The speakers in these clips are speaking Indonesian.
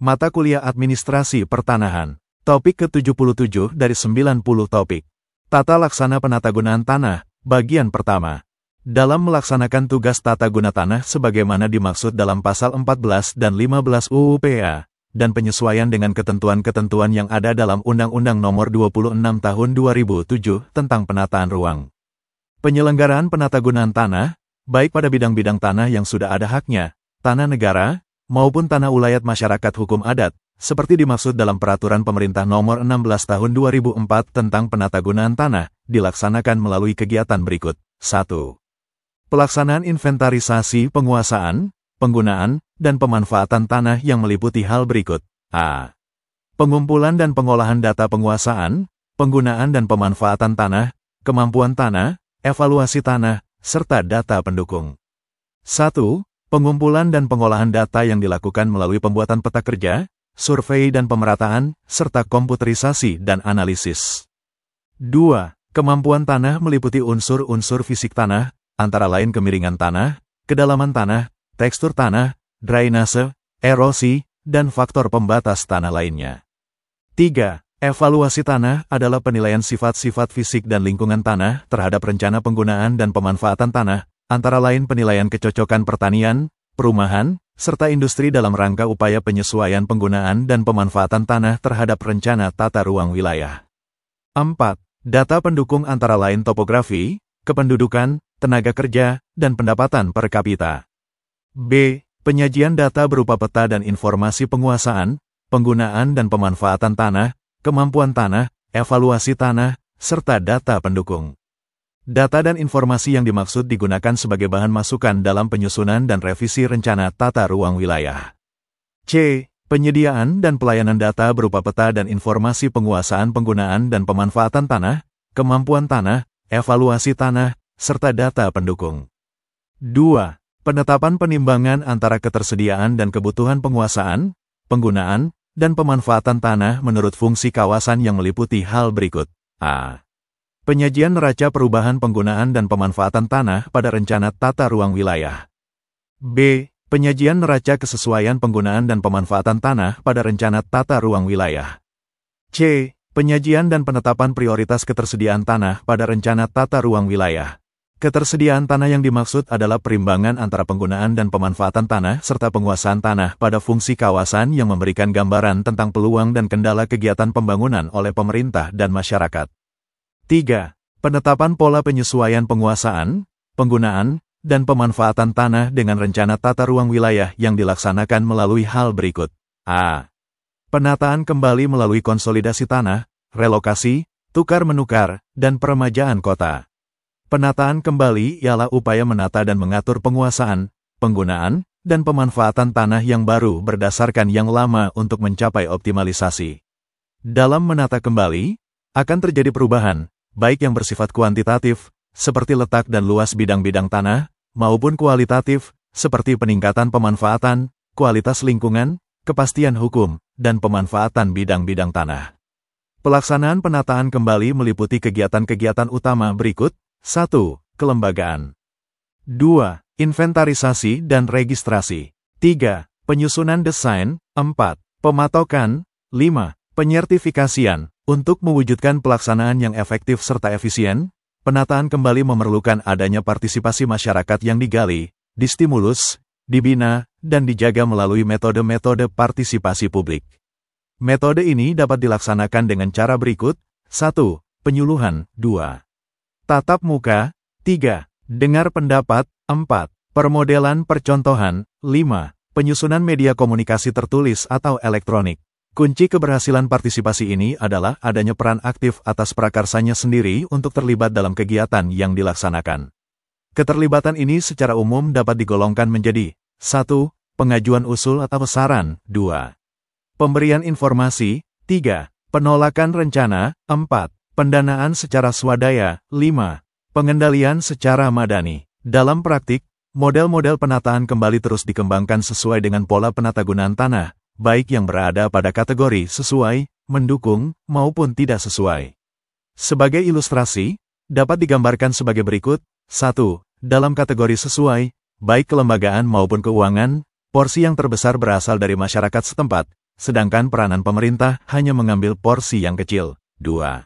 Mata Kuliah Administrasi Pertanahan. Topik ke-77 dari 90 topik. Tata Laksana Penatagunaan Tanah, bagian pertama. Dalam melaksanakan tugas tata guna tanah sebagaimana dimaksud dalam pasal 14 dan 15 UU PA, dan penyesuaian dengan ketentuan-ketentuan yang ada dalam Undang-Undang Nomor 26 Tahun 2007 tentang penataan ruang. Penyelenggaraan penatagunaan tanah, baik pada bidang-bidang tanah yang sudah ada haknya, tanah negara, maupun tanah ulayat masyarakat hukum adat, seperti dimaksud dalam Peraturan Pemerintah Nomor 16 Tahun 2004 tentang Penatagunaan Tanah, dilaksanakan melalui kegiatan berikut. 1. Pelaksanaan inventarisasi penguasaan, penggunaan, dan pemanfaatan tanah yang meliputi hal berikut. A. Pengumpulan dan pengolahan data penguasaan, penggunaan dan pemanfaatan tanah, kemampuan tanah, evaluasi tanah, serta data pendukung. 1 pengumpulan dan pengolahan data yang dilakukan melalui pembuatan peta kerja, survei dan pemerataan, serta komputerisasi dan analisis. 2. Kemampuan tanah meliputi unsur-unsur fisik tanah, antara lain kemiringan tanah, kedalaman tanah, tekstur tanah, drainase, erosi, dan faktor pembatas tanah lainnya. 3. Evaluasi tanah adalah penilaian sifat-sifat fisik dan lingkungan tanah terhadap rencana penggunaan dan pemanfaatan tanah, antara lain penilaian kecocokan pertanian, perumahan, serta industri dalam rangka upaya penyesuaian penggunaan dan pemanfaatan tanah terhadap rencana tata ruang wilayah. 4. Data pendukung antara lain topografi, kependudukan, tenaga kerja, dan pendapatan per kapita. B. Penyajian data berupa peta dan informasi penguasaan, penggunaan dan pemanfaatan tanah, kemampuan tanah, evaluasi tanah, serta data pendukung. Data dan informasi yang dimaksud digunakan sebagai bahan masukan dalam penyusunan dan revisi rencana tata ruang wilayah. C. Penyediaan dan pelayanan data berupa peta dan informasi penguasaan penggunaan dan pemanfaatan tanah, kemampuan tanah, evaluasi tanah, serta data pendukung. 2. Penetapan penimbangan antara ketersediaan dan kebutuhan penguasaan, penggunaan, dan pemanfaatan tanah menurut fungsi kawasan yang meliputi hal berikut. A. Penyajian neraca perubahan penggunaan dan pemanfaatan tanah pada rencana tata ruang wilayah. B. Penyajian neraca kesesuaian penggunaan dan pemanfaatan tanah pada rencana tata ruang wilayah. C. Penyajian dan penetapan prioritas ketersediaan tanah pada rencana tata ruang wilayah. Ketersediaan tanah yang dimaksud adalah perimbangan antara penggunaan dan pemanfaatan tanah serta penguasaan tanah pada fungsi kawasan yang memberikan gambaran tentang peluang dan kendala kegiatan pembangunan oleh pemerintah dan masyarakat. 3. Penetapan pola penyesuaian penguasaan, penggunaan, dan pemanfaatan tanah dengan rencana tata ruang wilayah yang dilaksanakan melalui hal berikut. A. Penataan kembali melalui konsolidasi tanah, relokasi, tukar-menukar, dan peremajaan kota. Penataan kembali ialah upaya menata dan mengatur penguasaan, penggunaan, dan pemanfaatan tanah yang baru berdasarkan yang lama untuk mencapai optimalisasi. Dalam menata kembali, akan terjadi perubahan, baik yang bersifat kuantitatif, seperti letak dan luas bidang-bidang tanah, maupun kualitatif, seperti peningkatan pemanfaatan, kualitas lingkungan, kepastian hukum, dan pemanfaatan bidang-bidang tanah. Pelaksanaan penataan kembali meliputi kegiatan-kegiatan utama berikut, 1. Kelembagaan 2. Inventarisasi dan registrasi 3. Penyusunan desain 4. Pematokan 5. Penyertifikasian untuk mewujudkan pelaksanaan yang efektif serta efisien, penataan kembali memerlukan adanya partisipasi masyarakat yang digali, distimulus, dibina, dan dijaga melalui metode-metode partisipasi publik. Metode ini dapat dilaksanakan dengan cara berikut, 1. Penyuluhan, 2. Tatap muka, 3. Dengar pendapat, 4. Permodelan percontohan, 5. Penyusunan media komunikasi tertulis atau elektronik. Kunci keberhasilan partisipasi ini adalah adanya peran aktif atas prakarsanya sendiri untuk terlibat dalam kegiatan yang dilaksanakan. Keterlibatan ini secara umum dapat digolongkan menjadi 1. Pengajuan usul atau saran 2. Pemberian informasi 3. Penolakan rencana 4. Pendanaan secara swadaya 5. Pengendalian secara madani Dalam praktik, model-model penataan kembali terus dikembangkan sesuai dengan pola penatagunaan tanah, baik yang berada pada kategori sesuai, mendukung, maupun tidak sesuai. Sebagai ilustrasi, dapat digambarkan sebagai berikut, 1. Dalam kategori sesuai, baik kelembagaan maupun keuangan, porsi yang terbesar berasal dari masyarakat setempat, sedangkan peranan pemerintah hanya mengambil porsi yang kecil. 2.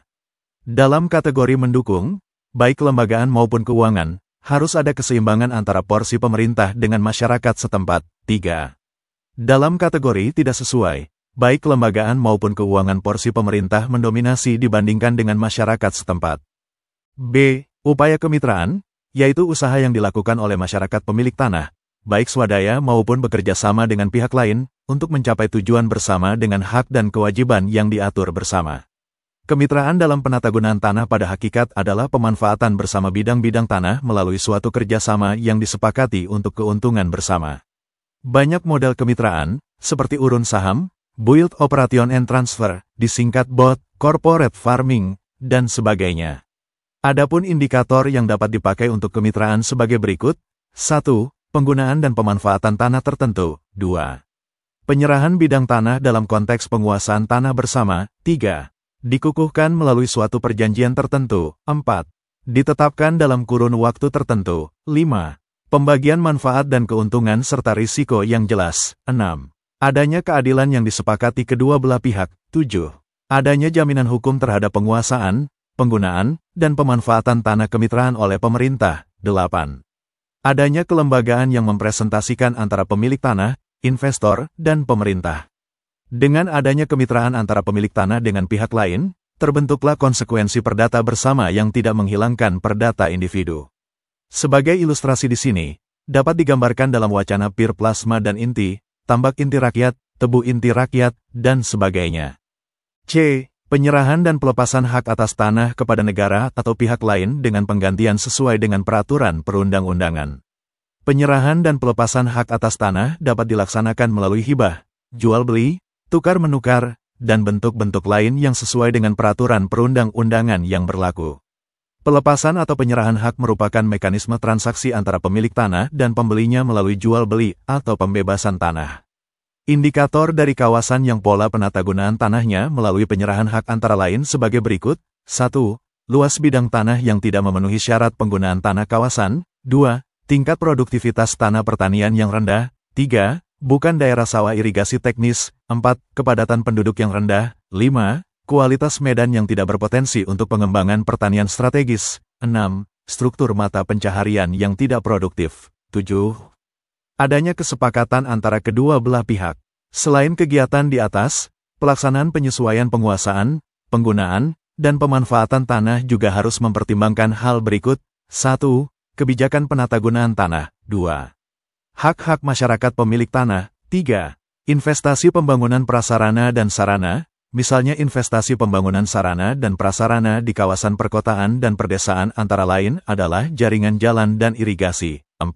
Dalam kategori mendukung, baik kelembagaan maupun keuangan, harus ada keseimbangan antara porsi pemerintah dengan masyarakat setempat. 3. Dalam kategori tidak sesuai, baik kelembagaan maupun keuangan porsi pemerintah mendominasi dibandingkan dengan masyarakat setempat. B. Upaya kemitraan, yaitu usaha yang dilakukan oleh masyarakat pemilik tanah, baik swadaya maupun bekerja sama dengan pihak lain, untuk mencapai tujuan bersama dengan hak dan kewajiban yang diatur bersama. Kemitraan dalam penatagunaan tanah pada hakikat adalah pemanfaatan bersama bidang-bidang tanah melalui suatu kerjasama yang disepakati untuk keuntungan bersama. Banyak modal kemitraan, seperti urun saham, build operation and transfer, disingkat bot, corporate farming, dan sebagainya. Adapun indikator yang dapat dipakai untuk kemitraan sebagai berikut. 1. Penggunaan dan pemanfaatan tanah tertentu. 2. Penyerahan bidang tanah dalam konteks penguasaan tanah bersama. 3. Dikukuhkan melalui suatu perjanjian tertentu. 4. Ditetapkan dalam kurun waktu tertentu. 5. Pembagian manfaat dan keuntungan serta risiko yang jelas. 6. Adanya keadilan yang disepakati kedua belah pihak. 7. Adanya jaminan hukum terhadap penguasaan, penggunaan, dan pemanfaatan tanah kemitraan oleh pemerintah. 8. Adanya kelembagaan yang mempresentasikan antara pemilik tanah, investor, dan pemerintah. Dengan adanya kemitraan antara pemilik tanah dengan pihak lain, terbentuklah konsekuensi perdata bersama yang tidak menghilangkan perdata individu. Sebagai ilustrasi di sini, dapat digambarkan dalam wacana pir plasma dan inti, tambak inti rakyat, tebu inti rakyat, dan sebagainya. C. Penyerahan dan pelepasan hak atas tanah kepada negara atau pihak lain dengan penggantian sesuai dengan peraturan perundang-undangan. Penyerahan dan pelepasan hak atas tanah dapat dilaksanakan melalui hibah, jual beli, tukar menukar, dan bentuk-bentuk lain yang sesuai dengan peraturan perundang-undangan yang berlaku. Pelepasan atau penyerahan hak merupakan mekanisme transaksi antara pemilik tanah dan pembelinya melalui jual beli atau pembebasan tanah. Indikator dari kawasan yang pola penatagunaan tanahnya melalui penyerahan hak antara lain sebagai berikut: 1. Luas bidang tanah yang tidak memenuhi syarat penggunaan tanah kawasan, 2. Tingkat produktivitas tanah pertanian yang rendah, 3. Bukan daerah sawah irigasi teknis, 4. Kepadatan penduduk yang rendah, 5. Kualitas medan yang tidak berpotensi untuk pengembangan pertanian strategis. 6. Struktur mata pencaharian yang tidak produktif. 7. Adanya kesepakatan antara kedua belah pihak. Selain kegiatan di atas, pelaksanaan penyesuaian penguasaan, penggunaan, dan pemanfaatan tanah juga harus mempertimbangkan hal berikut. 1. Kebijakan penatagunaan tanah. 2. Hak-hak masyarakat pemilik tanah. 3. Investasi pembangunan prasarana dan sarana misalnya investasi pembangunan sarana dan prasarana di kawasan perkotaan dan perdesaan antara lain adalah jaringan jalan dan irigasi. 4.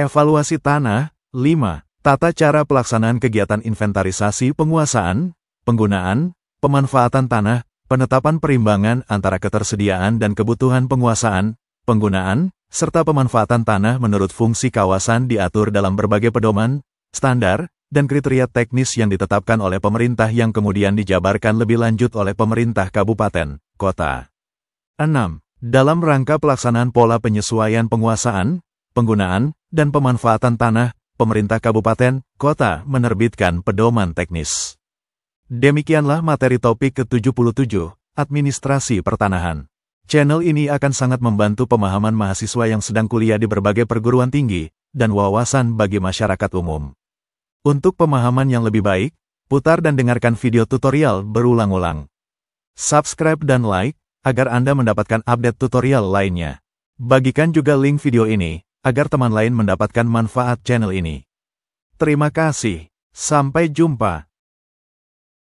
Evaluasi tanah. 5. Tata cara pelaksanaan kegiatan inventarisasi penguasaan, penggunaan, pemanfaatan tanah, penetapan perimbangan antara ketersediaan dan kebutuhan penguasaan, penggunaan, serta pemanfaatan tanah menurut fungsi kawasan diatur dalam berbagai pedoman, standar, dan kriteria teknis yang ditetapkan oleh pemerintah yang kemudian dijabarkan lebih lanjut oleh pemerintah kabupaten, kota. 6. Dalam rangka pelaksanaan pola penyesuaian penguasaan, penggunaan, dan pemanfaatan tanah, pemerintah kabupaten, kota menerbitkan pedoman teknis. Demikianlah materi topik ke-77, Administrasi Pertanahan. Channel ini akan sangat membantu pemahaman mahasiswa yang sedang kuliah di berbagai perguruan tinggi, dan wawasan bagi masyarakat umum. Untuk pemahaman yang lebih baik, putar dan dengarkan video tutorial berulang-ulang. Subscribe dan like, agar Anda mendapatkan update tutorial lainnya. Bagikan juga link video ini, agar teman lain mendapatkan manfaat channel ini. Terima kasih. Sampai jumpa.